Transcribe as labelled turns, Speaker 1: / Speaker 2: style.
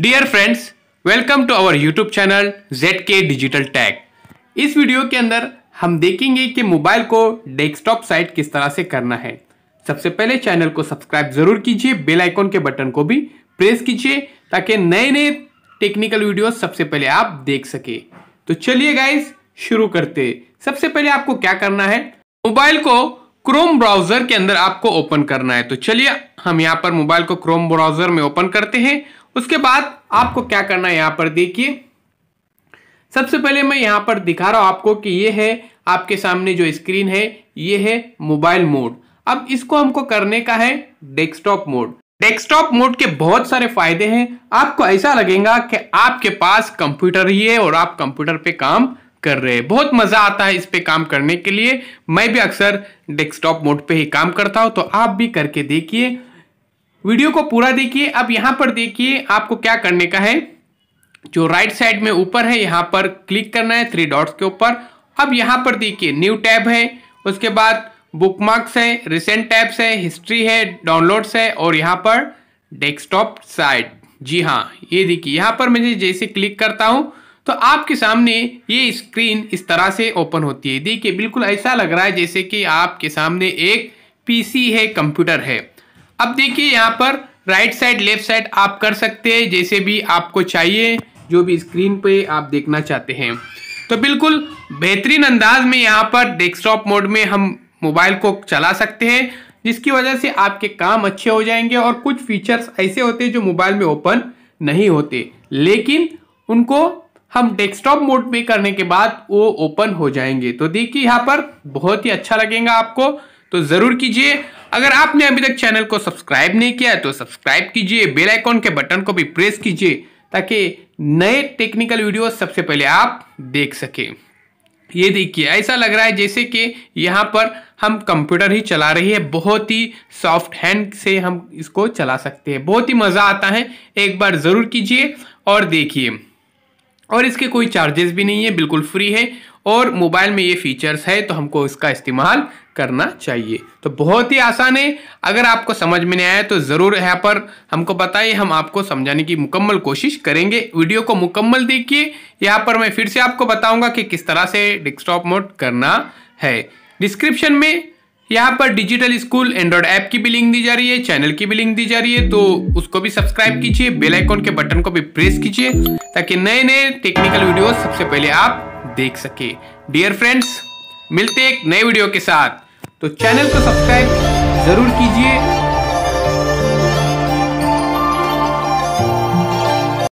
Speaker 1: dear friends welcome to our YouTube channel Z के digital tag इस video के अंदर हम देखेंगे कि मोबाइल को डेस्कटॉप साइट किस तरह से करना है सबसे पहले चैनल को सब्सक्राइब जरूर कीजिए बेल आइकॉन के बटन को भी प्रेस कीजिए ताकि नए नए टेक्निकल वीडियो सबसे पहले आप देख सके तो चलिए गाइज शुरू करते सबसे पहले आपको क्या करना है मोबाइल को क्रोम ब्राउजर के अंदर आपको ओपन करना है तो चलिए हम यहाँ पर मोबाइल को क्रोम ब्राउजर में ओपन करते हैं उसके बाद आपको क्या करना है यहाँ पर देखिए सबसे पहले मैं यहाँ पर दिखा रहा हूँ आपको कि ये है आपके सामने जो स्क्रीन है ये है मोबाइल मोड अब इसको हमको करने का है डेस्कटॉप मोड डेस्कटॉप मोड के बहुत सारे फायदे हैं आपको ऐसा लगेगा कि आपके पास कंप्यूटर ही है और आप कंप्यूटर पे काम कर रहे हैं बहुत मज़ा आता है इस पे काम करने के लिए मैं भी अक्सर डेस्कटॉप मोड पे ही काम करता हूँ तो आप भी करके देखिए वीडियो को पूरा देखिए अब यहाँ पर देखिए आपको क्या करने का है जो राइट साइड में ऊपर है यहाँ पर क्लिक करना है थ्री डॉट्स के ऊपर अब यहाँ पर देखिए न्यू टैब है उसके बाद बुकमार्क्स है रिसेंट टैब्स है हिस्ट्री है डाउनलोड्स है और यहाँ पर डेस्कटॉप साइड जी हाँ ये देखिए यहाँ पर मैं जैसे क्लिक करता हूँ तो आपके सामने ये स्क्रीन इस तरह से ओपन होती है देखिए बिल्कुल ऐसा लग रहा है जैसे कि आपके सामने एक पीसी है कंप्यूटर है अब देखिए यहाँ पर राइट साइड लेफ्ट साइड आप कर सकते हैं जैसे भी आपको चाहिए जो भी स्क्रीन पे आप देखना चाहते हैं तो बिल्कुल बेहतरीन अंदाज में यहाँ पर डेस्कटॉप मोड में हम मोबाइल को चला सकते हैं जिसकी वजह से आपके काम अच्छे हो जाएंगे और कुछ फीचर्स ऐसे होते हैं जो मोबाइल में ओपन नहीं होते लेकिन उनको हम डेस्कटॉप मोड में करने के बाद वो ओपन हो जाएंगे तो देखिए यहाँ पर बहुत ही अच्छा लगेगा आपको तो ज़रूर कीजिए अगर आपने अभी तक चैनल को सब्सक्राइब नहीं किया है तो सब्सक्राइब कीजिए बेल आइकॉन के बटन को भी प्रेस कीजिए ताकि नए टेक्निकल वीडियो सबसे पहले आप देख सकें ये देखिए ऐसा लग रहा है जैसे कि यहाँ पर हम कंप्यूटर ही चला रही है बहुत ही सॉफ्ट हैंड से हम इसको चला सकते हैं बहुत ही मज़ा आता है एक बार ज़रूर कीजिए और देखिए और इसके कोई चार्जेस भी नहीं है बिल्कुल फ्री है और मोबाइल में ये फीचर्स है तो हमको इसका इस्तेमाल करना चाहिए तो बहुत ही आसान है अगर आपको समझ में नहीं आया तो ज़रूर यहाँ पर हमको बताइए हम आपको समझाने की मुकम्मल कोशिश करेंगे वीडियो को मुकम्मल देखिए यहाँ पर मैं फिर से आपको बताऊँगा कि किस तरह से डेस्कटॉप मोड करना है डिस्क्रिप्शन में यहाँ पर डिजिटल स्कूल एंड्रॉयड ऐप की भी लिंक दी जा रही है चैनल की भी लिंक दी जा रही है तो उसको भी सब्सक्राइब कीजिए बेल आइकॉन के बटन को भी प्रेस कीजिए ताकि नए नए टेक्निकल वीडियो सबसे पहले आप देख सके डियर फ्रेंड्स मिलते एक नए वीडियो के साथ तो चैनल को सब्सक्राइब ज़रूर कीजिए